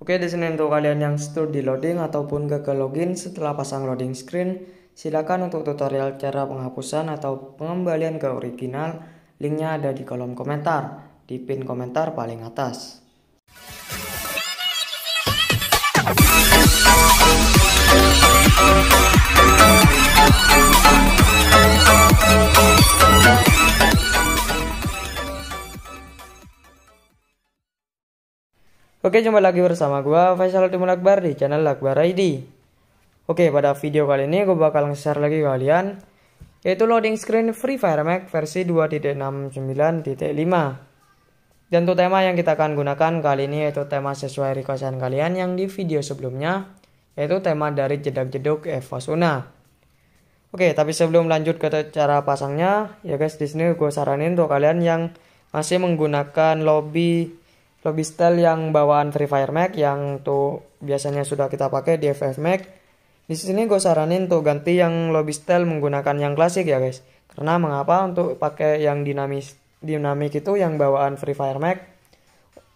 Oke, di sini untuk kalian yang stuck di loading ataupun gagal login setelah pasang loading screen, silakan untuk tutorial cara penghapusan atau pengembalian ke original, linknya ada di kolom komentar, di pin komentar paling atas. Oke, jumpa lagi bersama gue Faisal Timur Akbar di channel Akbar ID. Oke, pada video kali ini gue bakal nge-share lagi kalian yaitu loading screen Free Fire Max versi 2.69.5. Dan untuk tema yang kita akan gunakan kali ini yaitu tema sesuai requestan kalian yang di video sebelumnya yaitu tema dari jedak-jeduk Evosuna. Oke, tapi sebelum lanjut ke cara pasangnya, ya guys di sini gue saranin untuk kalian yang masih menggunakan lobby style yang bawaan Free Fire Mac yang tuh biasanya sudah kita pakai di FF Mac. Di sini gue saranin tuh ganti yang style menggunakan yang klasik ya guys. Karena mengapa untuk pakai yang dinamis dinamik itu yang bawaan Free Fire Mac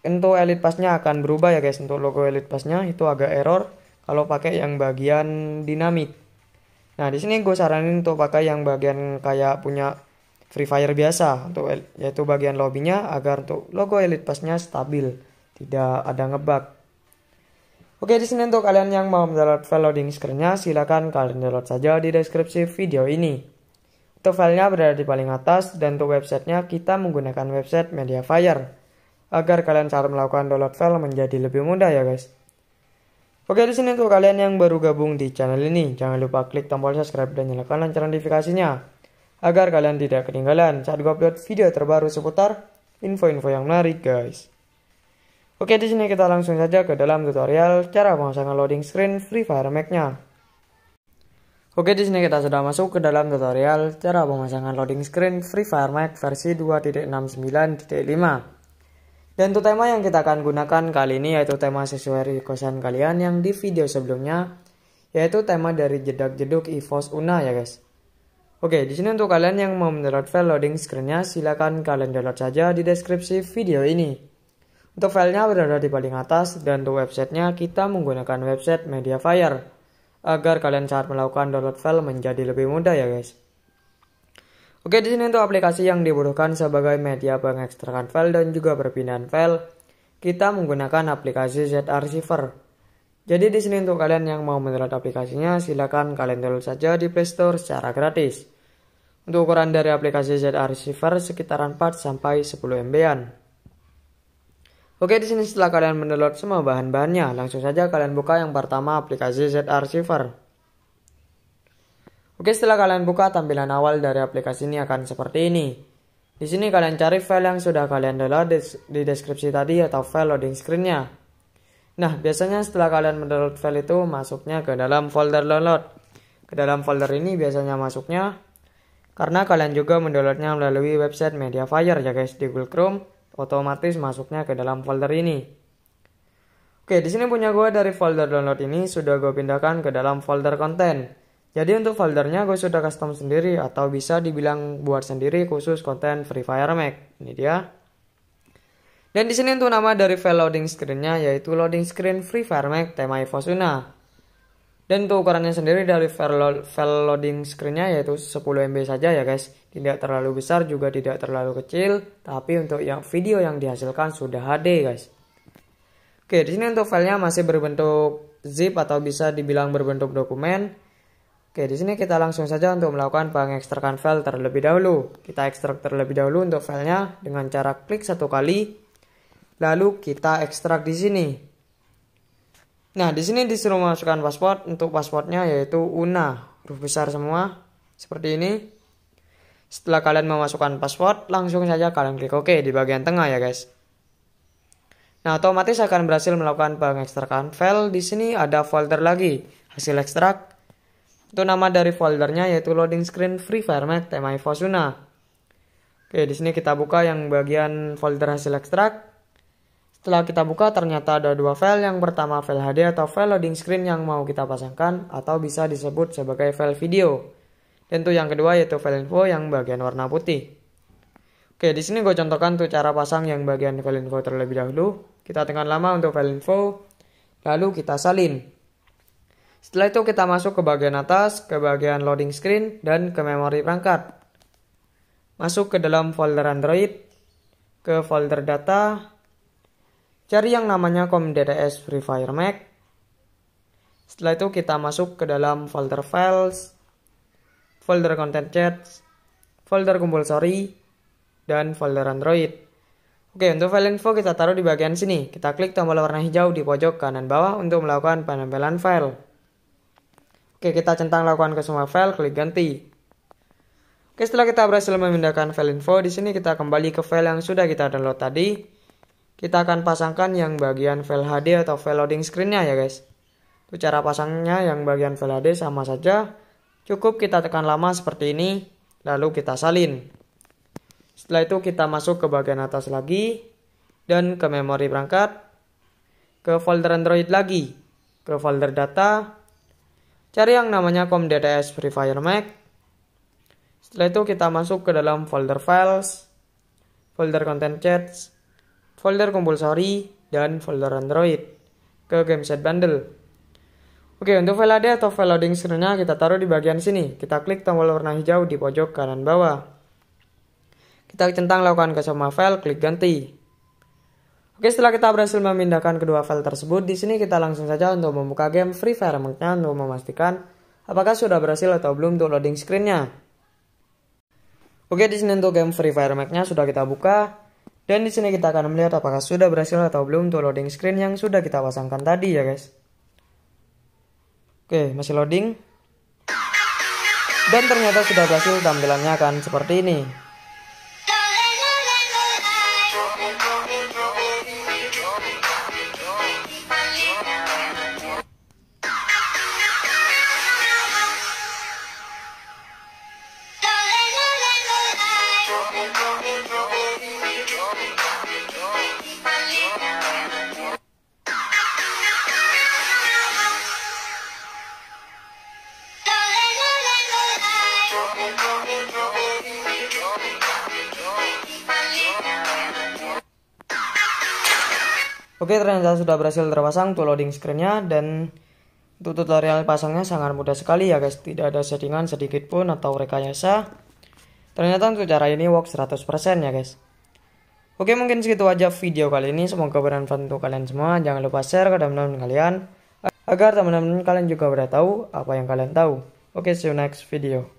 untuk elite pasnya akan berubah ya guys untuk logo elite pasnya itu agak error kalau pakai yang bagian dinamik. Nah, di sini gue saranin untuk pakai yang bagian kayak punya Free Fire biasa untuk yaitu bagian lobbynya agar untuk logo Elite pass stabil, tidak ada ngebug. Oke, di sini untuk kalian yang mau mendownload file loading screen-nya, silakan kalian download saja di deskripsi video ini. Untuk filenya berada di paling atas dan untuk websitenya kita menggunakan website Mediafire agar kalian cara melakukan download file menjadi lebih mudah ya guys. Oke di sini untuk kalian yang baru gabung di channel ini, jangan lupa klik tombol subscribe dan nyalakan lonceng notifikasinya agar kalian tidak ketinggalan saat gue upload video terbaru seputar info-info yang menarik guys. Oke di sini kita langsung saja ke dalam tutorial cara pemasangan loading screen Free Fire Mac-nya. Oke di sini kita sudah masuk ke dalam tutorial cara pemasangan loading screen Free Fire Mac versi 2.69.5. Dan untuk tema yang kita akan gunakan kali ini yaitu tema sesuai requestan kalian yang di video sebelumnya yaitu tema dari jedak jeduk EVOS Una ya guys. Oke, di sini untuk kalian yang mau mendownload file loading screennya, silakan kalian download saja di deskripsi video ini. Untuk filenya berada di paling atas dan untuk websitenya kita menggunakan website Mediafire agar kalian saat melakukan download file menjadi lebih mudah ya guys. Oke, di sini untuk aplikasi yang dibutuhkan sebagai media pengekstrakan file dan juga perpindahan file, kita menggunakan aplikasi ZArchiver. Jadi di sini untuk kalian yang mau mendownload aplikasinya, silakan kalian download saja di Playstore secara gratis. Untuk ukuran dari aplikasi ZR Receiver sekitaran 4 sampai 10 MB-an. Oke, di sini setelah kalian mendownload semua bahan-bahannya, langsung saja kalian buka yang pertama aplikasi ZR Receiver. Oke, setelah kalian buka tampilan awal dari aplikasi ini akan seperti ini. Di sini kalian cari file yang sudah kalian download di deskripsi tadi atau file loading screen-nya. Nah, biasanya setelah kalian mendownload file itu, masuknya ke dalam folder download. Ke dalam folder ini biasanya masuknya karena kalian juga mendownloadnya melalui website Mediafire ya guys di Google Chrome, otomatis masuknya ke dalam folder ini. Oke, di sini punya gue dari folder download ini sudah gue pindahkan ke dalam folder konten. Jadi untuk foldernya gue sudah custom sendiri atau bisa dibilang buat sendiri khusus konten Free Fire Mac. Ini dia. Dan di sini untuk nama dari file loading screennya yaitu loading screen Free Fire Mac tema Ifosuna. Dan untuk ukurannya sendiri dari file loading screennya yaitu 10 MB saja ya guys. Tidak terlalu besar juga tidak terlalu kecil. Tapi untuk yang video yang dihasilkan sudah HD guys. Oke di sini untuk filenya masih berbentuk zip atau bisa dibilang berbentuk dokumen. Oke di sini kita langsung saja untuk melakukan pengekstrakan file terlebih dahulu. Kita ekstrak terlebih dahulu untuk filenya dengan cara klik satu kali. Lalu kita ekstrak di sini. Nah, di sini disuruh masukkan password untuk passwordnya yaitu una huruf besar semua seperti ini. Setelah kalian memasukkan password, langsung saja kalian klik OK di bagian tengah ya guys. Nah, otomatis akan berhasil melakukan pengekstrakan file. Di sini ada folder lagi hasil ekstrak. Itu nama dari foldernya yaitu loading screen free fire tema Fosuna. Oke, di sini kita buka yang bagian folder hasil ekstrak. Setelah kita buka ternyata ada dua file yang pertama file HD atau file loading screen yang mau kita pasangkan atau bisa disebut sebagai file video. dan tuh yang kedua yaitu file info yang bagian warna putih. Oke, di sini gue contohkan tuh cara pasang yang bagian file info terlebih dahulu. Kita tekan lama untuk file info, lalu kita salin. Setelah itu kita masuk ke bagian atas, ke bagian loading screen, dan ke memori perangkat. Masuk ke dalam folder Android, ke folder data, Cari yang namanya com DDS Free Fire Mac. Setelah itu kita masuk ke dalam folder files, folder content chats, folder kumpul sorry dan folder Android. Oke, untuk file info kita taruh di bagian sini. Kita klik tombol warna hijau di pojok kanan bawah untuk melakukan penempelan file. Oke, kita centang lakukan ke semua file, klik ganti. Oke, setelah kita berhasil memindahkan file info, di sini kita kembali ke file yang sudah kita download tadi kita akan pasangkan yang bagian file HD atau file loading screennya ya guys itu cara pasangnya yang bagian file HD sama saja cukup kita tekan lama seperti ini lalu kita salin setelah itu kita masuk ke bagian atas lagi dan ke memori perangkat ke folder Android lagi ke folder data cari yang namanya com DTS Free Fire Mac setelah itu kita masuk ke dalam folder files folder content chats folder compulsory, dan folder Android ke gameset bundle. Oke, untuk file ada atau file loading screen-nya kita taruh di bagian sini. Kita klik tombol warna hijau di pojok kanan bawah. Kita centang lakukan ke semua file, klik ganti. Oke, setelah kita berhasil memindahkan kedua file tersebut, di sini kita langsung saja untuk membuka game Free Fire Mode-nya untuk memastikan apakah sudah berhasil atau belum untuk loading screen-nya. Oke, di sini untuk game Free Fire Mode-nya sudah kita buka. Dan di sini kita akan melihat apakah sudah berhasil atau belum untuk loading screen yang sudah kita pasangkan tadi ya guys. Oke, masih loading. Dan ternyata sudah berhasil tampilannya akan seperti ini. Oke ternyata sudah berhasil terpasang untuk loading screennya dan untuk tutorial pasangnya sangat mudah sekali ya guys tidak ada settingan sedikit pun atau rekayasa ternyata untuk cara ini work 100% ya guys Oke mungkin segitu aja video kali ini semoga bermanfaat untuk kalian semua jangan lupa share ke teman-teman kalian agar teman-teman kalian juga tahu apa yang kalian tahu Oke see you next video